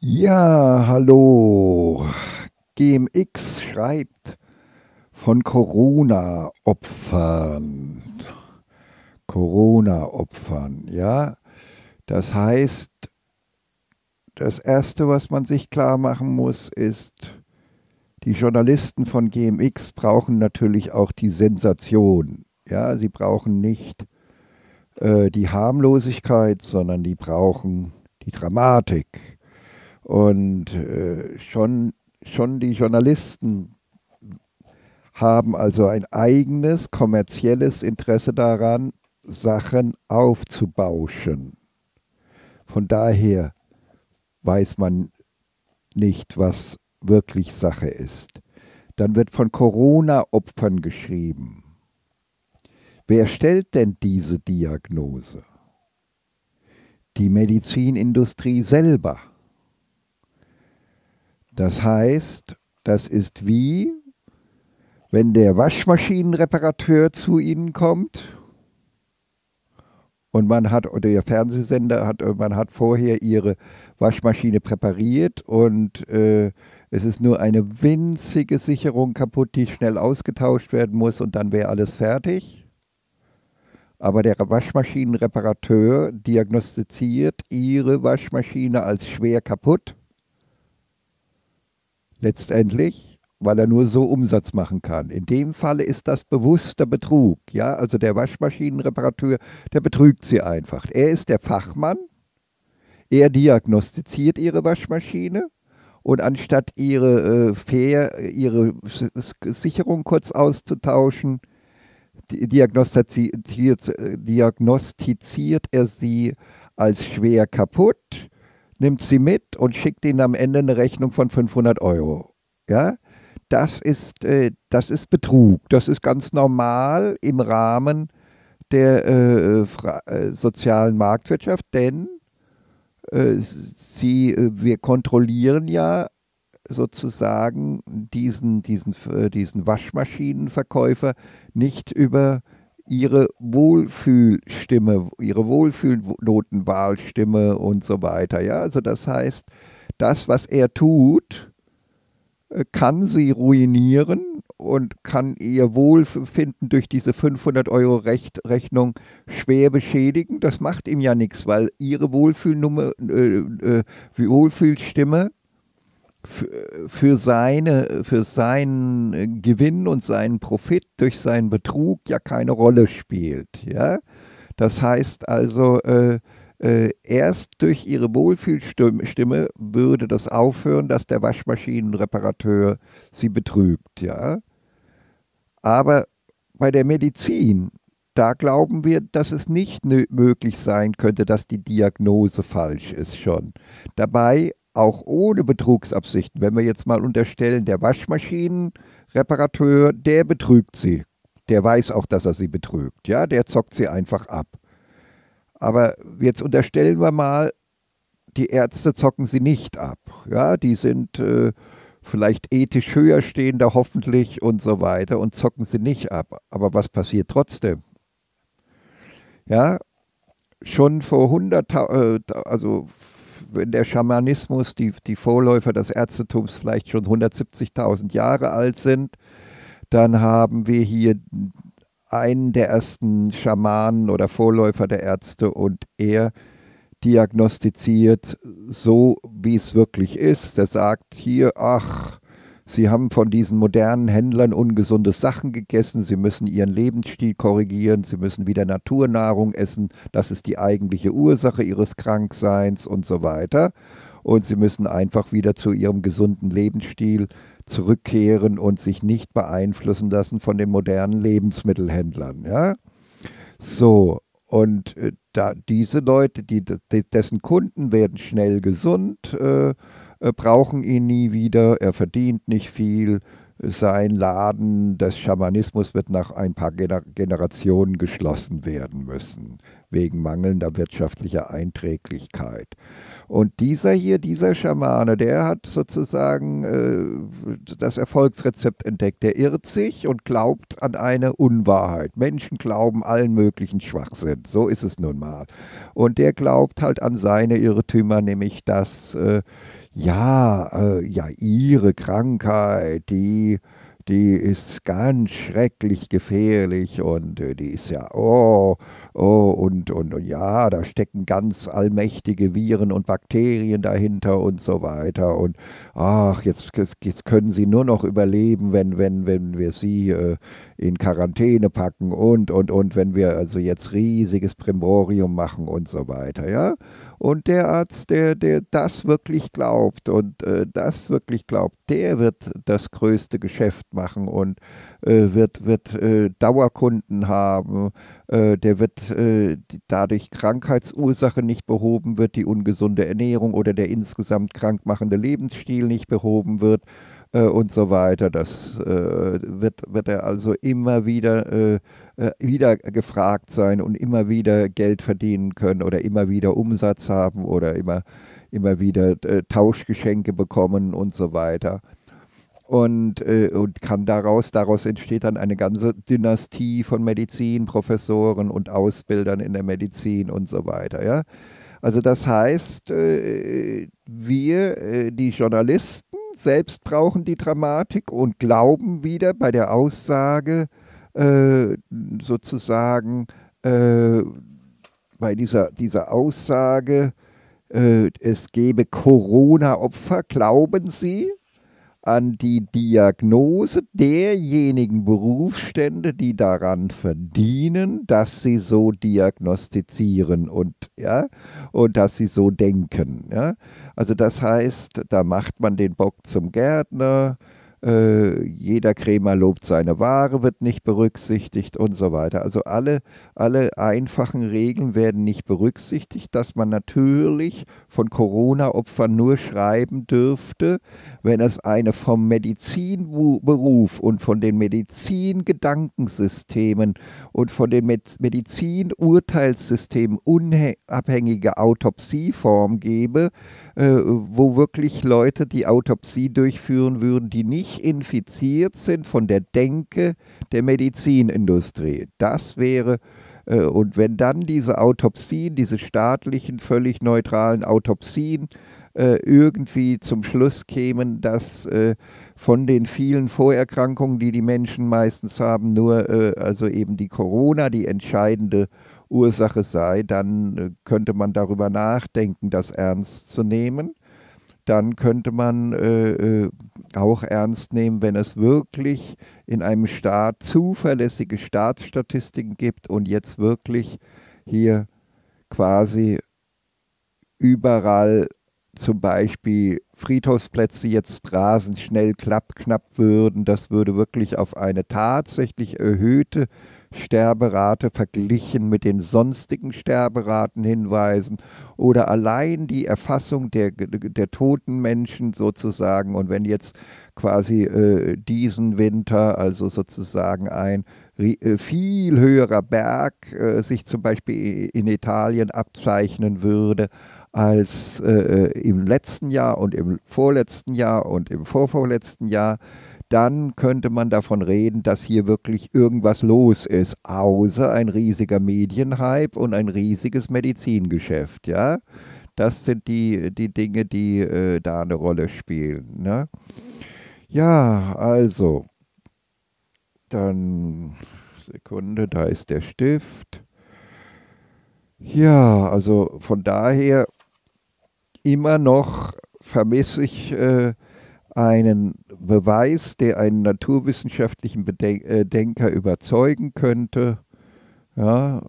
Ja, hallo. GMX schreibt von Corona-Opfern. Corona-Opfern, ja. Das heißt, das Erste, was man sich klar machen muss, ist, die Journalisten von GMX brauchen natürlich auch die Sensation. Ja, sie brauchen nicht äh, die Harmlosigkeit, sondern die brauchen die Dramatik und äh, schon, schon die Journalisten haben also ein eigenes kommerzielles Interesse daran, Sachen aufzubauschen. Von daher weiß man nicht, was wirklich Sache ist. Dann wird von Corona-Opfern geschrieben. Wer stellt denn diese Diagnose? Die Medizinindustrie selber. Das heißt, das ist wie, wenn der Waschmaschinenreparateur zu Ihnen kommt und man hat, oder Ihr Fernsehsender hat, äh, man hat vorher Ihre Waschmaschine präpariert und äh, es ist nur eine winzige Sicherung kaputt, die schnell ausgetauscht werden muss und dann wäre alles fertig. Aber der Waschmaschinenreparateur diagnostiziert Ihre Waschmaschine als schwer kaputt letztendlich, weil er nur so Umsatz machen kann. In dem Falle ist das bewusster Betrug. Ja? Also der Waschmaschinenreparateur, der betrügt sie einfach. Er ist der Fachmann, er diagnostiziert ihre Waschmaschine und anstatt ihre äh, fair, ihre Sicherung kurz auszutauschen, diagnostiziert, äh, diagnostiziert er sie als schwer kaputt nimmt sie mit und schickt ihnen am Ende eine Rechnung von 500 Euro. Ja, das ist, äh, das ist Betrug. Das ist ganz normal im Rahmen der äh, äh, sozialen Marktwirtschaft, denn äh, sie, äh, wir kontrollieren ja sozusagen diesen, diesen, äh, diesen Waschmaschinenverkäufer nicht über äh, ihre Wohlfühlstimme, ihre Wohlfühlnotenwahlstimme und so weiter. Ja, also das heißt, das, was er tut, äh, kann sie ruinieren und kann ihr Wohlfinden durch diese 500 Euro Recht Rechnung schwer beschädigen. Das macht ihm ja nichts, weil ihre Wohlfühlnummer, äh, äh, Wohlfühlstimme für, seine, für seinen Gewinn und seinen Profit durch seinen Betrug ja keine Rolle spielt. Ja? Das heißt also, äh, äh, erst durch ihre Wohlfühlstimme würde das aufhören, dass der Waschmaschinenreparateur sie betrügt. Ja? Aber bei der Medizin, da glauben wir, dass es nicht möglich sein könnte, dass die Diagnose falsch ist schon. Dabei auch ohne Betrugsabsichten, wenn wir jetzt mal unterstellen, der Waschmaschinenreparateur, der betrügt sie. Der weiß auch, dass er sie betrügt. Ja, der zockt sie einfach ab. Aber jetzt unterstellen wir mal, die Ärzte zocken sie nicht ab. Ja, die sind äh, vielleicht ethisch höher stehender, hoffentlich und so weiter und zocken sie nicht ab. Aber was passiert trotzdem? Ja, schon vor 100, äh, also wenn der Schamanismus, die, die Vorläufer des Ärztetums vielleicht schon 170.000 Jahre alt sind, dann haben wir hier einen der ersten Schamanen oder Vorläufer der Ärzte und er diagnostiziert so, wie es wirklich ist. Er sagt hier, ach, Sie haben von diesen modernen Händlern ungesunde Sachen gegessen. Sie müssen ihren Lebensstil korrigieren. Sie müssen wieder Naturnahrung essen. Das ist die eigentliche Ursache ihres Krankseins und so weiter. Und sie müssen einfach wieder zu ihrem gesunden Lebensstil zurückkehren und sich nicht beeinflussen lassen von den modernen Lebensmittelhändlern. Ja? So, und äh, da diese Leute, die, dessen Kunden werden schnell gesund, äh, äh, brauchen ihn nie wieder, er verdient nicht viel, sein Laden des Schamanismus wird nach ein paar Gener Generationen geschlossen werden müssen, wegen mangelnder wirtschaftlicher Einträglichkeit. Und dieser hier, dieser Schamane, der hat sozusagen äh, das Erfolgsrezept entdeckt. Der irrt sich und glaubt an eine Unwahrheit. Menschen glauben allen möglichen Schwachsinn. So ist es nun mal. Und der glaubt halt an seine Irrtümer, nämlich dass. Äh, ja, äh, ja, ihre Krankheit, die, die ist ganz schrecklich gefährlich und äh, die ist ja, oh, oh, und, und, und ja, da stecken ganz allmächtige Viren und Bakterien dahinter und so weiter. Und ach, jetzt, jetzt können sie nur noch überleben, wenn, wenn, wenn wir sie äh, in Quarantäne packen und, und, und, wenn wir also jetzt riesiges Primborium machen und so weiter, ja. Und der Arzt, der, der das wirklich glaubt und äh, das wirklich glaubt, der wird das größte Geschäft machen und äh, wird, wird äh, Dauerkunden haben, äh, der wird äh, die, dadurch Krankheitsursache nicht behoben, wird die ungesunde Ernährung oder der insgesamt krankmachende Lebensstil nicht behoben wird äh, und so weiter. Das wird, wird er also immer wieder äh, wieder gefragt sein und immer wieder Geld verdienen können oder immer wieder Umsatz haben oder immer, immer wieder äh, Tauschgeschenke bekommen und so weiter. Und, äh, und kann daraus, daraus entsteht dann eine ganze Dynastie von Medizinprofessoren und Ausbildern in der Medizin und so weiter. Ja? Also das heißt, äh, wir, äh, die Journalisten, selbst brauchen die Dramatik und glauben wieder bei der Aussage, äh, sozusagen äh, bei dieser, dieser Aussage, äh, es gebe Corona-Opfer, glauben Sie an die Diagnose derjenigen Berufsstände, die daran verdienen, dass sie so diagnostizieren und, ja, und dass sie so denken. Ja? Also das heißt, da macht man den Bock zum Gärtner, äh, jeder Krämer lobt seine Ware, wird nicht berücksichtigt und so weiter. Also alle, alle einfachen Regeln werden nicht berücksichtigt, dass man natürlich von Corona-Opfern nur schreiben dürfte, wenn es eine vom Medizinberuf und von den Medizingedankensystemen und von den Medizinurteilssystemen unabhängige Autopsieform gäbe, äh, wo wirklich Leute die Autopsie durchführen würden, die nicht infiziert sind von der Denke der Medizinindustrie. Das wäre äh, und wenn dann diese Autopsien, diese staatlichen, völlig neutralen Autopsien äh, irgendwie zum Schluss kämen, dass äh, von den vielen Vorerkrankungen, die die Menschen meistens haben, nur äh, also eben die Corona die entscheidende Ursache sei, dann äh, könnte man darüber nachdenken, das ernst zu nehmen. Dann könnte man äh, äh, auch ernst nehmen, wenn es wirklich in einem Staat zuverlässige Staatsstatistiken gibt und jetzt wirklich hier quasi überall zum Beispiel Friedhofsplätze jetzt rasend schnell klappknapp würden. Das würde wirklich auf eine tatsächlich erhöhte Sterberate verglichen mit den sonstigen Sterberaten hinweisen oder allein die Erfassung der, der toten Menschen sozusagen. Und wenn jetzt quasi äh, diesen Winter, also sozusagen ein äh, viel höherer Berg äh, sich zum Beispiel in Italien abzeichnen würde als äh, äh im letzten Jahr und im vorletzten Jahr und im vorvorletzten Jahr, dann könnte man davon reden, dass hier wirklich irgendwas los ist, außer ein riesiger Medienhype und ein riesiges Medizingeschäft, ja. Das sind die, die Dinge, die äh, da eine Rolle spielen. Ne? Ja, also, dann, Sekunde, da ist der Stift. Ja, also von daher immer noch vermisse ich äh, einen Beweis, der einen naturwissenschaftlichen Beden äh, Denker überzeugen könnte. Ja,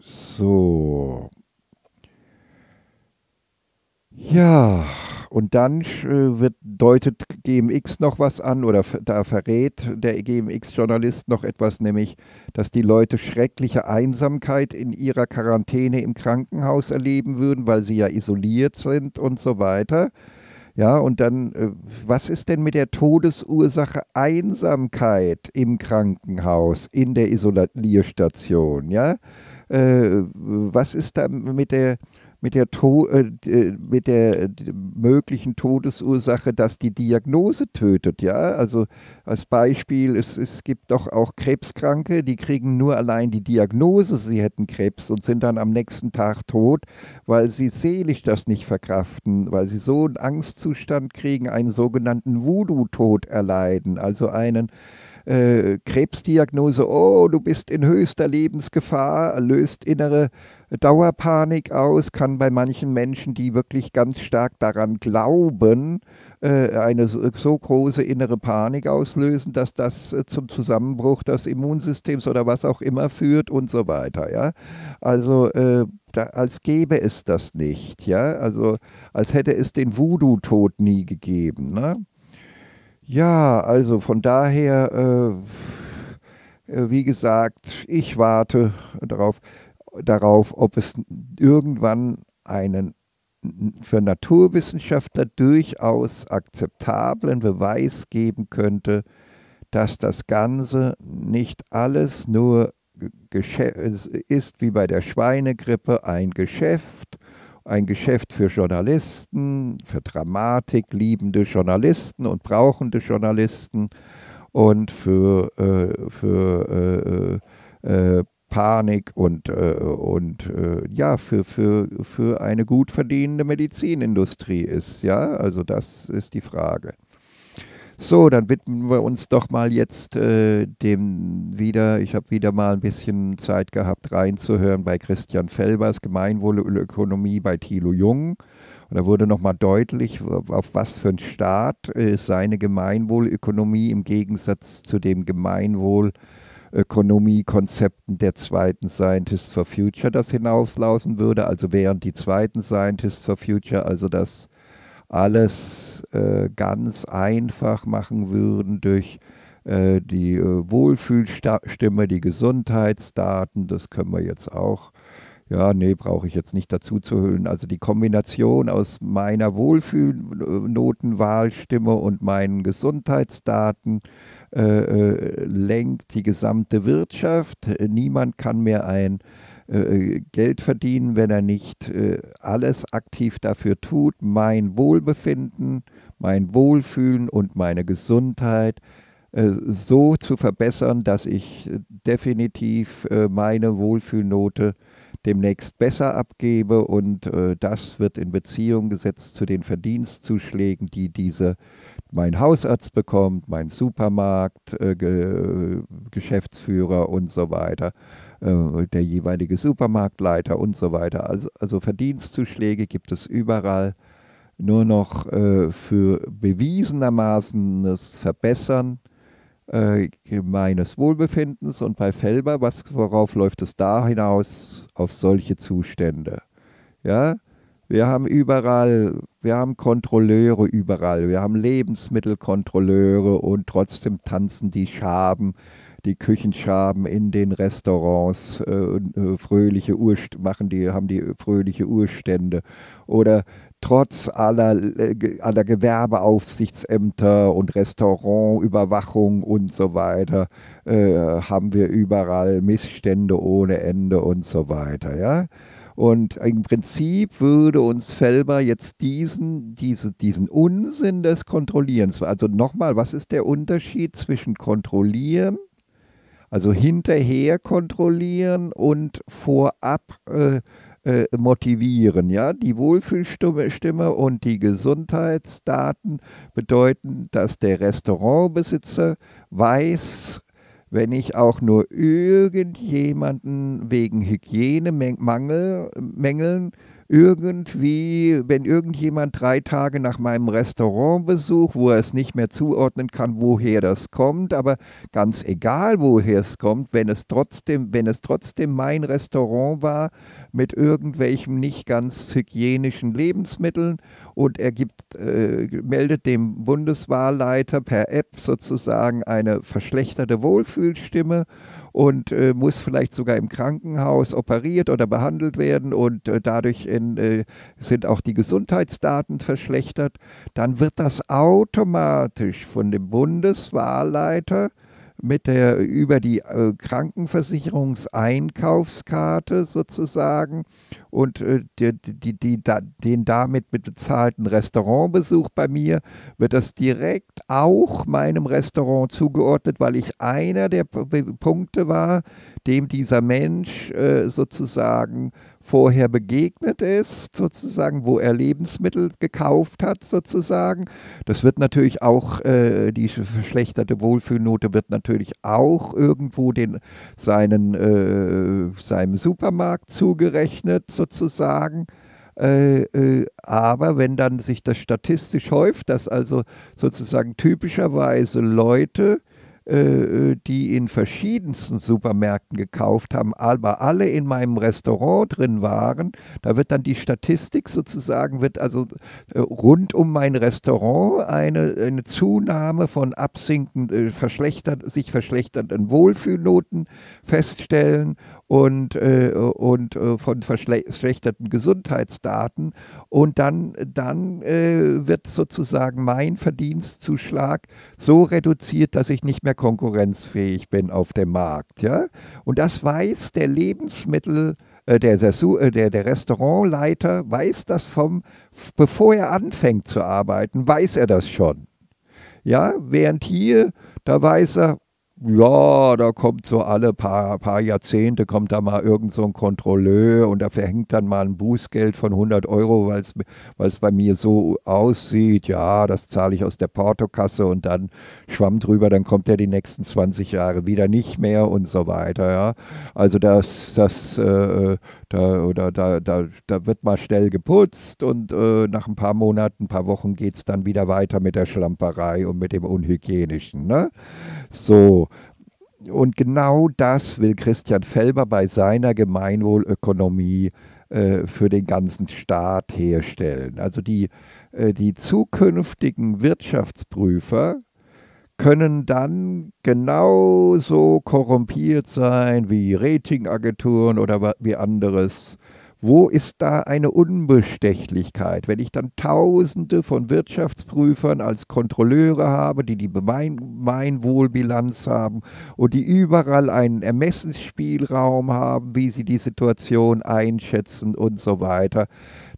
so. Ja, und dann äh, wird, deutet GMX noch was an oder da verrät der GMX-Journalist noch etwas, nämlich, dass die Leute schreckliche Einsamkeit in ihrer Quarantäne im Krankenhaus erleben würden, weil sie ja isoliert sind und so weiter. Ja, und dann, äh, was ist denn mit der Todesursache Einsamkeit im Krankenhaus, in der Isolierstation? Ja, äh, was ist da mit der mit der, to äh, äh mit der äh, möglichen Todesursache, dass die Diagnose tötet. Ja? Also als Beispiel, es, es gibt doch auch Krebskranke, die kriegen nur allein die Diagnose, sie hätten Krebs und sind dann am nächsten Tag tot, weil sie seelisch das nicht verkraften, weil sie so einen Angstzustand kriegen, einen sogenannten Voodoo-Tod erleiden, also einen äh, Krebsdiagnose, oh, du bist in höchster Lebensgefahr, löst innere Dauerpanik aus, kann bei manchen Menschen, die wirklich ganz stark daran glauben, äh, eine so große innere Panik auslösen, dass das äh, zum Zusammenbruch des Immunsystems oder was auch immer führt und so weiter. Ja? Also äh, da, als gäbe es das nicht, ja, also als hätte es den Voodoo-Tod nie gegeben. Ne? Ja, also von daher, äh, äh wie gesagt, ich warte darauf, darauf, ob es irgendwann einen für Naturwissenschaftler durchaus akzeptablen Beweis geben könnte, dass das Ganze nicht alles nur ist wie bei der Schweinegrippe ein Geschäft ein Geschäft für Journalisten, für Dramatik liebende Journalisten und brauchende Journalisten und für, äh, für äh, äh, äh Panik und, äh, und äh, ja, für, für, für eine gut verdienende Medizinindustrie ist. Ja, also das ist die Frage. So, dann widmen wir uns doch mal jetzt äh, dem wieder. Ich habe wieder mal ein bisschen Zeit gehabt, reinzuhören bei Christian Felbers Gemeinwohlökonomie bei Thilo Jung. Und da wurde nochmal deutlich, auf was für ein Staat äh, seine Gemeinwohlökonomie im Gegensatz zu dem Gemeinwohl Ökonomiekonzepten der zweiten Scientists for Future das hinauslaufen würde. Also während die zweiten Scientists for Future, also das alles äh, ganz einfach machen würden durch äh, die äh, Wohlfühlstimme, die Gesundheitsdaten, das können wir jetzt auch. Ja, nee, brauche ich jetzt nicht dazu zu hüllen. Also die Kombination aus meiner Wohlfühlnotenwahlstimme und meinen Gesundheitsdaten äh, äh, lenkt die gesamte Wirtschaft. Niemand kann mehr ein äh, äh, Geld verdienen, wenn er nicht äh, alles aktiv dafür tut, mein Wohlbefinden, mein Wohlfühlen und meine Gesundheit so zu verbessern, dass ich definitiv meine Wohlfühlnote demnächst besser abgebe und das wird in Beziehung gesetzt zu den Verdienstzuschlägen, die diese mein Hausarzt bekommt, mein Supermarkt, Geschäftsführer und so weiter äh, der jeweilige Supermarktleiter und so weiter. Also, also Verdienstzuschläge gibt es überall. Nur noch äh, für das Verbessern äh, meines Wohlbefindens und bei Felber, was, worauf läuft es da hinaus auf solche Zustände? Ja, wir haben überall, wir haben Kontrolleure überall, wir haben Lebensmittelkontrolleure und trotzdem tanzen die Schaben die Küchenschaben in den Restaurants äh, äh, fröhliche Urst machen die, haben die fröhliche Urstände. Oder trotz aller, äh, aller Gewerbeaufsichtsämter und Restaurantüberwachung und so weiter äh, haben wir überall Missstände ohne Ende und so weiter. Ja? Und im Prinzip würde uns Felber jetzt diesen, diese, diesen Unsinn des Kontrollierens, also nochmal, was ist der Unterschied zwischen Kontrollieren also hinterher kontrollieren und vorab äh, äh, motivieren. Ja? Die Wohlfühlstimme Stimme und die Gesundheitsdaten bedeuten, dass der Restaurantbesitzer weiß, wenn ich auch nur irgendjemanden wegen Hygienemängeln irgendwie, wenn irgendjemand drei Tage nach meinem Restaurantbesuch, wo er es nicht mehr zuordnen kann, woher das kommt, aber ganz egal, woher es kommt, wenn es trotzdem, wenn es trotzdem mein Restaurant war mit irgendwelchen nicht ganz hygienischen Lebensmitteln und er gibt, äh, meldet dem Bundeswahlleiter per App sozusagen eine verschlechterte Wohlfühlstimme und äh, muss vielleicht sogar im Krankenhaus operiert oder behandelt werden und äh, dadurch in, äh, sind auch die Gesundheitsdaten verschlechtert, dann wird das automatisch von dem Bundeswahlleiter mit der, über die äh, Krankenversicherungseinkaufskarte sozusagen und äh, die, die, die, da, den damit bezahlten Restaurantbesuch bei mir wird das direkt auch meinem Restaurant zugeordnet, weil ich einer der P Punkte war, dem dieser Mensch äh, sozusagen vorher begegnet ist, sozusagen, wo er Lebensmittel gekauft hat, sozusagen. Das wird natürlich auch, äh, die verschlechterte Wohlfühlnote wird natürlich auch irgendwo den, seinen, äh, seinem Supermarkt zugerechnet, sozusagen. Äh, äh aber wenn dann sich das statistisch häuft, dass also sozusagen typischerweise Leute äh, äh, die in verschiedensten Supermärkten gekauft haben, aber alle in meinem Restaurant drin waren. Da wird dann die Statistik sozusagen, wird also äh, rund um mein Restaurant eine, eine Zunahme von absinkenden, verschlechtert, sich verschlechternden Wohlfühlnoten feststellen und, äh, und äh, von verschlechterten Gesundheitsdaten. Und dann, dann äh, wird sozusagen mein Verdienstzuschlag so reduziert, dass ich nicht mehr konkurrenzfähig bin auf dem Markt. Ja? Und das weiß der Lebensmittel. Äh, der, äh, der, der, Restaurantleiter weiß das vom, bevor er anfängt zu arbeiten, weiß er das schon. Ja, während hier, da weiß er, ja, da kommt so alle paar, paar Jahrzehnte, kommt da mal irgend so ein Kontrolleur und da verhängt dann mal ein Bußgeld von 100 Euro, weil es bei mir so aussieht, ja, das zahle ich aus der Portokasse und dann schwamm drüber, dann kommt er die nächsten 20 Jahre wieder nicht mehr und so weiter. Ja. Also das, das, äh, da, oder, da, da, da wird mal schnell geputzt und äh, nach ein paar Monaten, ein paar Wochen geht es dann wieder weiter mit der Schlamperei und mit dem Unhygienischen. Ne? So, und genau das will Christian Felber bei seiner Gemeinwohlökonomie äh, für den ganzen Staat herstellen. Also die, äh, die zukünftigen Wirtschaftsprüfer können dann genauso korrumpiert sein wie Ratingagenturen oder wie anderes wo ist da eine Unbestechlichkeit? Wenn ich dann Tausende von Wirtschaftsprüfern als Kontrolleure habe, die die Gemeinwohlbilanz haben und die überall einen Ermessensspielraum haben, wie sie die Situation einschätzen und so weiter,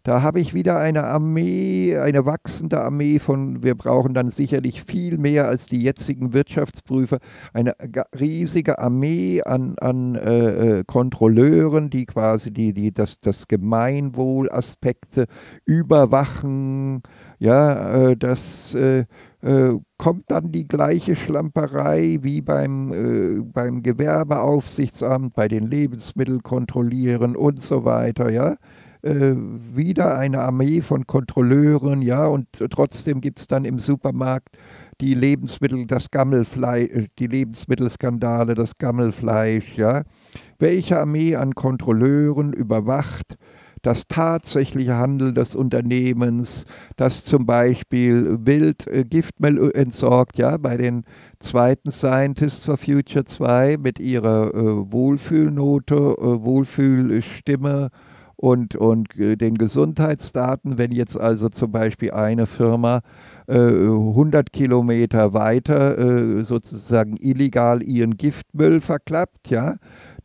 da habe ich wieder eine Armee, eine wachsende Armee von, wir brauchen dann sicherlich viel mehr als die jetzigen Wirtschaftsprüfer, eine riesige Armee an, an äh, äh, Kontrolleuren, die quasi die, die das, das Gemeinwohlaspekte überwachen. Ja, äh, das äh, äh, kommt dann die gleiche Schlamperei wie beim, äh, beim Gewerbeaufsichtsamt, bei den Lebensmittelkontrollieren und so weiter, ja äh, wieder eine Armee von Kontrolleuren, ja, und trotzdem gibt es dann im Supermarkt die Lebensmittel, das Gammelfleisch, äh, die Lebensmittelskandale, das Gammelfleisch, ja. Welche Armee an Kontrolleuren überwacht das tatsächliche Handeln des Unternehmens, das zum Beispiel wild äh, Giftmüll äh, entsorgt, ja, bei den zweiten Scientists for Future 2 mit ihrer äh, Wohlfühlnote, äh, Wohlfühlstimme und, und äh, den Gesundheitsdaten, wenn jetzt also zum Beispiel eine Firma 100 äh, Kilometer weiter äh, sozusagen illegal ihren Giftmüll verklappt, ja,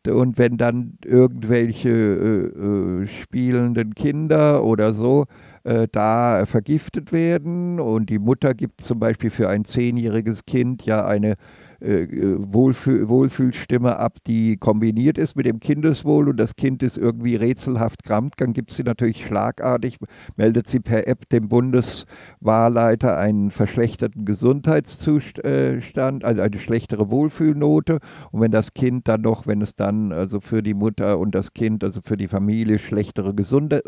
und wenn dann irgendwelche äh, äh, spielenden Kinder oder so äh, da vergiftet werden und die Mutter gibt zum Beispiel für ein zehnjähriges Kind ja eine äh, Wohlfühl, Wohlfühlstimme ab, die kombiniert ist mit dem Kindeswohl und das Kind ist irgendwie rätselhaft krank, dann gibt sie natürlich schlagartig, meldet sie per App dem Bundeswahlleiter einen verschlechterten Gesundheitszustand, äh, also eine schlechtere Wohlfühlnote. Und wenn das Kind dann noch, wenn es dann also für die Mutter und das Kind, also für die Familie schlechtere Gesunde,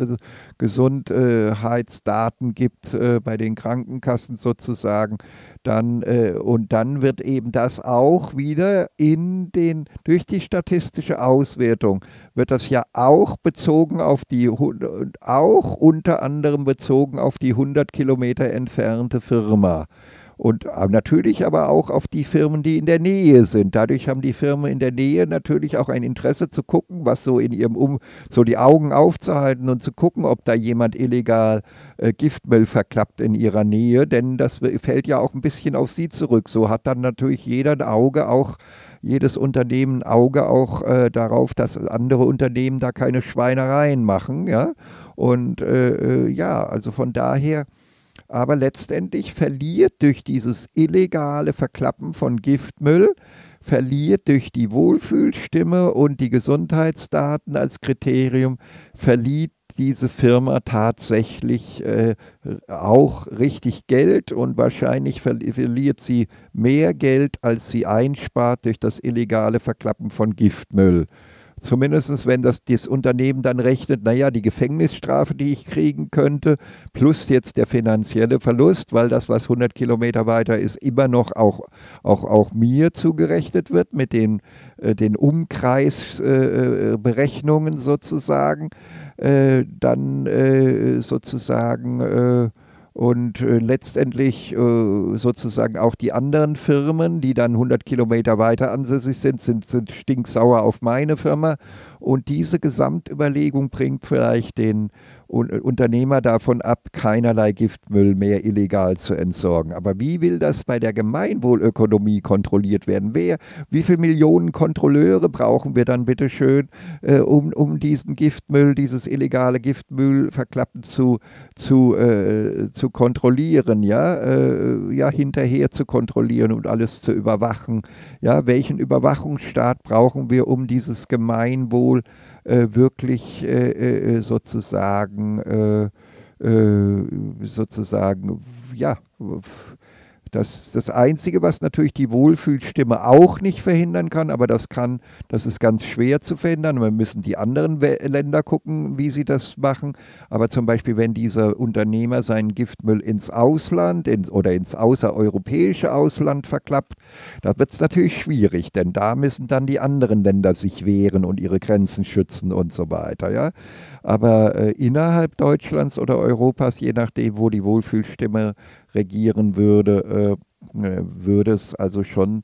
Gesundheitsdaten gibt äh, bei den Krankenkassen sozusagen, dann, äh, und dann wird eben das auch wieder in den, durch die statistische Auswertung, wird das ja auch bezogen auf die, auch unter anderem bezogen auf die 100 Kilometer entfernte Firma. Und äh, natürlich aber auch auf die Firmen, die in der Nähe sind. Dadurch haben die Firmen in der Nähe natürlich auch ein Interesse zu gucken, was so in ihrem Um, so die Augen aufzuhalten und zu gucken, ob da jemand illegal äh, Giftmüll verklappt in ihrer Nähe. Denn das fällt ja auch ein bisschen auf sie zurück. So hat dann natürlich jeder ein Auge auch jedes Unternehmen ein Auge auch äh, darauf, dass andere Unternehmen da keine Schweinereien machen. Ja? Und äh, äh ja, also von daher aber letztendlich verliert durch dieses illegale Verklappen von Giftmüll, verliert durch die Wohlfühlstimme und die Gesundheitsdaten als Kriterium, verliert diese Firma tatsächlich äh, auch richtig Geld und wahrscheinlich verliert sie mehr Geld, als sie einspart durch das illegale Verklappen von Giftmüll. Zumindest wenn das, das Unternehmen dann rechnet, naja, die Gefängnisstrafe, die ich kriegen könnte, plus jetzt der finanzielle Verlust, weil das, was 100 Kilometer weiter ist, immer noch auch, auch, auch mir zugerechnet wird mit den, äh, den Umkreisberechnungen äh, äh, äh, äh, sozusagen, äh, dann sozusagen und äh, letztendlich äh, sozusagen auch die anderen Firmen, die dann 100 Kilometer weiter ansässig sind, sind, sind stinksauer auf meine Firma und diese Gesamtüberlegung bringt vielleicht den Unternehmer davon ab, keinerlei Giftmüll mehr illegal zu entsorgen. Aber wie will das bei der Gemeinwohlökonomie kontrolliert werden? Wer, wie viele Millionen Kontrolleure brauchen wir dann bitte schön, äh, um, um diesen Giftmüll, dieses illegale Giftmüll verklappen zu, zu, äh, zu kontrollieren, ja? Äh, ja, hinterher zu kontrollieren und alles zu überwachen. Ja, welchen Überwachungsstaat brauchen wir, um dieses Gemeinwohl Kohl äh, wirklich äh, äh, sozusagen sozusagen ja das, das Einzige, was natürlich die Wohlfühlstimme auch nicht verhindern kann, aber das kann, das ist ganz schwer zu verhindern. Wir müssen die anderen Länder gucken, wie sie das machen. Aber zum Beispiel, wenn dieser Unternehmer seinen Giftmüll ins Ausland in, oder ins außereuropäische Ausland verklappt, da wird es natürlich schwierig, denn da müssen dann die anderen Länder sich wehren und ihre Grenzen schützen und so weiter. Ja? Aber äh, innerhalb Deutschlands oder Europas, je nachdem, wo die Wohlfühlstimme regieren würde, äh, äh, würde es also schon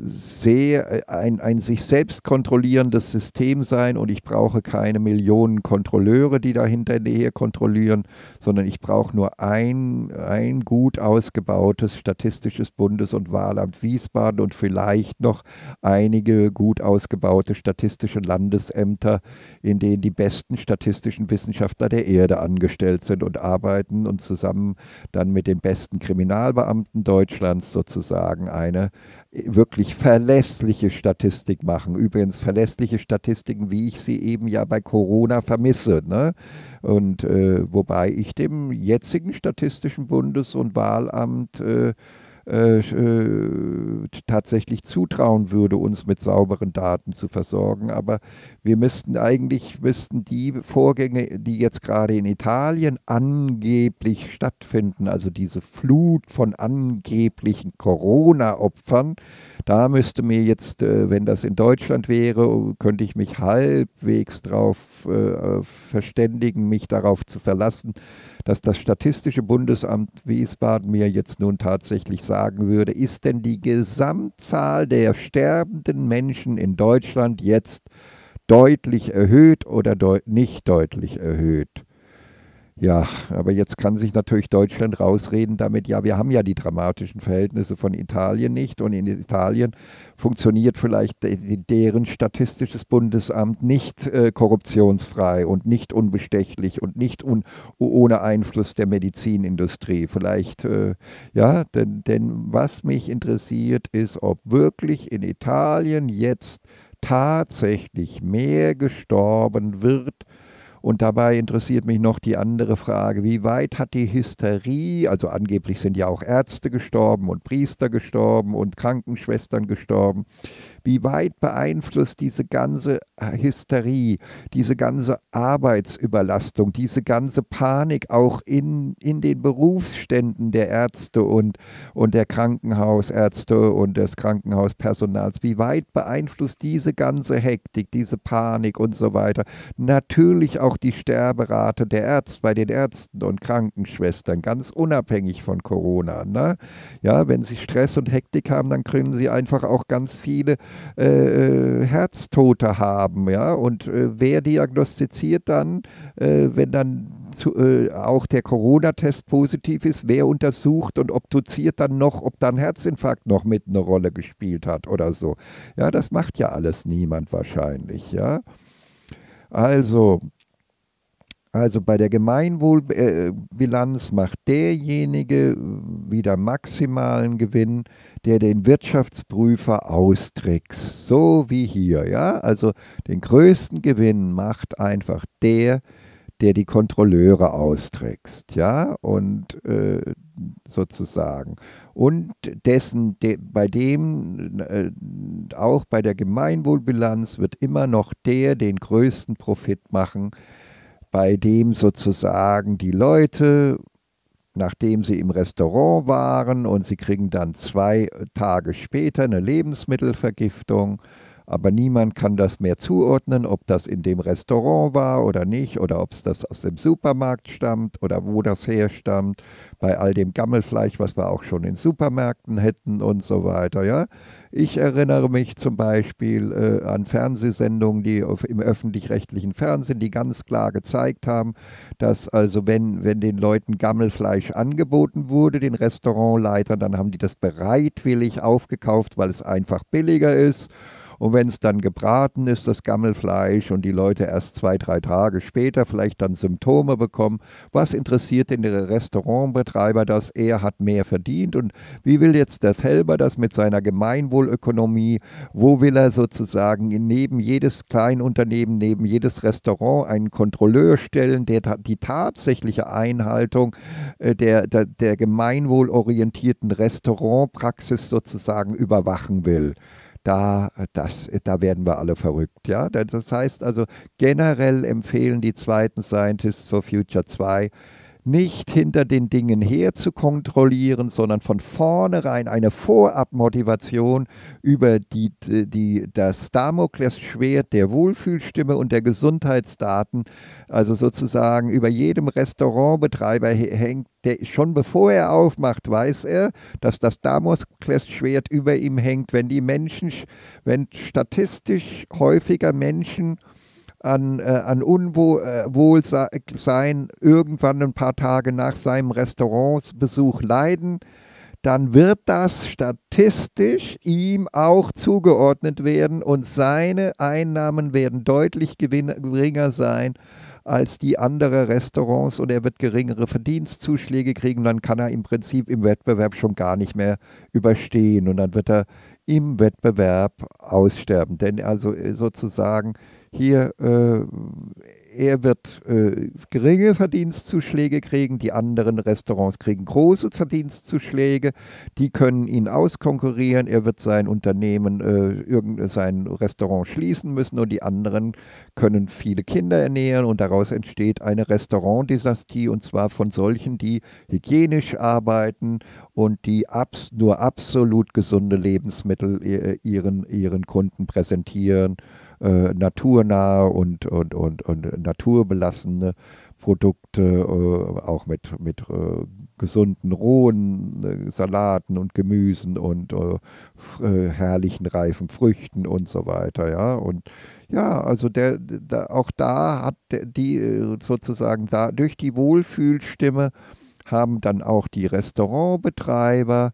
sehe, äh, ein, ein sich selbst kontrollierendes System sein und ich brauche keine Millionen Kontrolleure, die dahinter näher kontrollieren, sondern ich brauche nur ein, ein gut ausgebautes Statistisches Bundes- und Wahlamt Wiesbaden und vielleicht noch einige gut ausgebaute statistische Landesämter, in denen die besten statistischen Wissenschaftler der Erde angestellt sind und arbeiten und zusammen dann mit den besten Kriminalbeamten Deutschlands sozusagen eine äh, wirklich wirklich verlässliche Statistik machen. Übrigens verlässliche Statistiken, wie ich sie eben ja bei Corona vermisse. Ne? Und äh, wobei ich dem jetzigen Statistischen Bundes- und Wahlamt äh, äh, äh, tatsächlich zutrauen würde, uns mit sauberen Daten zu versorgen. Aber wir müssten eigentlich müssten die Vorgänge, die jetzt gerade in Italien angeblich stattfinden, also diese Flut von angeblichen Corona-Opfern, da müsste mir jetzt, äh, wenn das in Deutschland wäre, könnte ich mich halbwegs darauf äh, verständigen, mich darauf zu verlassen, dass das Statistische Bundesamt Wiesbaden mir jetzt nun tatsächlich sagen würde, ist denn die Gesamtzahl der sterbenden Menschen in Deutschland jetzt deutlich erhöht oder deut nicht deutlich erhöht? Ja, aber jetzt kann sich natürlich Deutschland rausreden damit, ja, wir haben ja die dramatischen Verhältnisse von Italien nicht und in Italien funktioniert vielleicht deren statistisches Bundesamt nicht äh, korruptionsfrei und nicht unbestechlich und nicht un ohne Einfluss der Medizinindustrie. Vielleicht, äh, ja, denn, denn was mich interessiert ist, ob wirklich in Italien jetzt tatsächlich mehr gestorben wird, und dabei interessiert mich noch die andere Frage, wie weit hat die Hysterie, also angeblich sind ja auch Ärzte gestorben und Priester gestorben und Krankenschwestern gestorben, wie weit beeinflusst diese ganze äh, Hysterie, diese ganze Arbeitsüberlastung, diese ganze Panik auch in, in den Berufsständen der Ärzte und, und der Krankenhausärzte und des Krankenhauspersonals, wie weit beeinflusst diese ganze Hektik, diese Panik und so weiter natürlich auch die Sterberate der Ärzte bei den Ärzten und Krankenschwestern, ganz unabhängig von Corona. Ne? Ja, wenn sie Stress und Hektik haben, dann kriegen sie einfach auch ganz viele äh, äh, Herztote haben, ja, und äh, wer diagnostiziert dann, äh, wenn dann zu, äh, auch der Corona-Test positiv ist, wer untersucht und obduziert dann noch, ob dann Herzinfarkt noch mit eine Rolle gespielt hat oder so. Ja, das macht ja alles niemand wahrscheinlich, ja. Also, also bei der Gemeinwohlbilanz macht derjenige wieder maximalen Gewinn, der den Wirtschaftsprüfer austrickst. So wie hier, ja? Also den größten Gewinn macht einfach der, der die Kontrolleure austrickst, ja? Und äh, sozusagen. Und dessen, de, bei dem, äh, auch bei der Gemeinwohlbilanz wird immer noch der den größten Profit machen, bei dem sozusagen die Leute, nachdem sie im Restaurant waren und sie kriegen dann zwei Tage später eine Lebensmittelvergiftung, aber niemand kann das mehr zuordnen, ob das in dem Restaurant war oder nicht, oder ob es das aus dem Supermarkt stammt oder wo das herstammt, bei all dem Gammelfleisch, was wir auch schon in Supermärkten hätten und so weiter. Ja? Ich erinnere mich zum Beispiel äh, an Fernsehsendungen, die auf, im öffentlich-rechtlichen Fernsehen, die ganz klar gezeigt haben, dass also wenn, wenn den Leuten Gammelfleisch angeboten wurde, den Restaurantleitern, dann haben die das bereitwillig aufgekauft, weil es einfach billiger ist und wenn es dann gebraten ist, das Gammelfleisch, und die Leute erst zwei, drei Tage später vielleicht dann Symptome bekommen, was interessiert denn der Restaurantbetreiber das? Er hat mehr verdient. Und wie will jetzt der Felber das mit seiner Gemeinwohlökonomie? Wo will er sozusagen neben jedes Kleinunternehmen, neben jedes Restaurant einen Kontrolleur stellen, der die tatsächliche Einhaltung äh, der, der, der gemeinwohlorientierten Restaurantpraxis sozusagen überwachen will? da, das, da werden wir alle verrückt. Ja? Das heißt also, generell empfehlen die zweiten Scientists for Future 2, nicht hinter den Dingen her zu kontrollieren, sondern von vornherein eine Vorabmotivation über die, die, das Damoklesschwert der Wohlfühlstimme und der Gesundheitsdaten, also sozusagen über jedem Restaurantbetreiber hängt, der schon bevor er aufmacht, weiß er, dass das Damoklesschwert über ihm hängt, wenn die Menschen, wenn statistisch häufiger Menschen an, äh, an Unwohlsein irgendwann ein paar Tage nach seinem Restaurantbesuch leiden, dann wird das statistisch ihm auch zugeordnet werden und seine Einnahmen werden deutlich geringer sein als die anderen Restaurants und er wird geringere Verdienstzuschläge kriegen, dann kann er im Prinzip im Wettbewerb schon gar nicht mehr überstehen und dann wird er im Wettbewerb aussterben. Denn also äh, sozusagen hier, äh, er wird äh, geringe Verdienstzuschläge kriegen, die anderen Restaurants kriegen große Verdienstzuschläge, die können ihn auskonkurrieren, er wird sein Unternehmen, äh, irgend, sein Restaurant schließen müssen und die anderen können viele Kinder ernähren und daraus entsteht eine Restaurantdynastie und zwar von solchen, die hygienisch arbeiten und die abs nur absolut gesunde Lebensmittel äh, ihren, ihren Kunden präsentieren äh, naturnahe und, und, und, und naturbelassene Produkte, äh, auch mit, mit äh, gesunden, rohen äh, Salaten und Gemüsen und äh, äh, herrlichen, reifen Früchten und so weiter. Ja? Und ja, also der, der auch da hat die sozusagen da, durch die Wohlfühlstimme haben dann auch die Restaurantbetreiber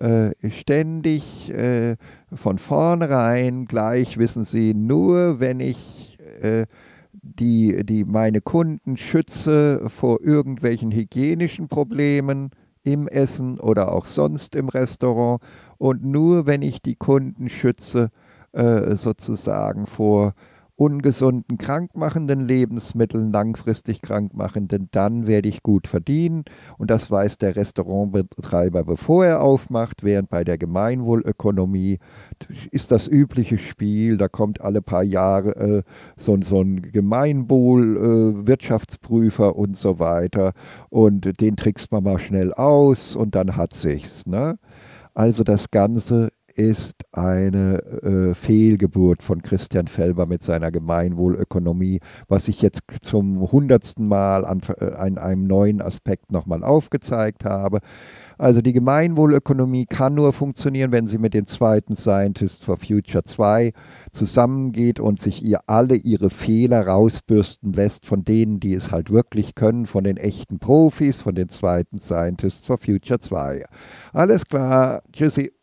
äh, ständig äh, von vornherein gleich wissen sie, nur wenn ich äh, die, die meine Kunden schütze vor irgendwelchen hygienischen Problemen im Essen oder auch sonst im Restaurant und nur wenn ich die Kunden schütze sozusagen vor ungesunden, krankmachenden Lebensmitteln langfristig krank machen, denn dann werde ich gut verdienen. Und das weiß der Restaurantbetreiber, bevor er aufmacht, während bei der Gemeinwohlökonomie ist das übliche Spiel, da kommt alle paar Jahre äh, so, so, ein Gemeinwohlwirtschaftsprüfer äh, und so weiter. Und den trickst man mal schnell aus und dann hat sich's. Ne? Also das Ganze ist eine äh, Fehlgeburt von Christian Felber mit seiner Gemeinwohlökonomie, was sich jetzt zum hundertsten Mal an, äh, an einem neuen Aspekt nochmal aufgezeigt habe. Also die Gemeinwohlökonomie kann nur funktionieren, wenn sie mit den zweiten Scientists for Future 2 zusammengeht und sich ihr alle ihre Fehler rausbürsten lässt von denen, die es halt wirklich können, von den echten Profis, von den zweiten Scientists for Future 2. Alles klar, tschüssi.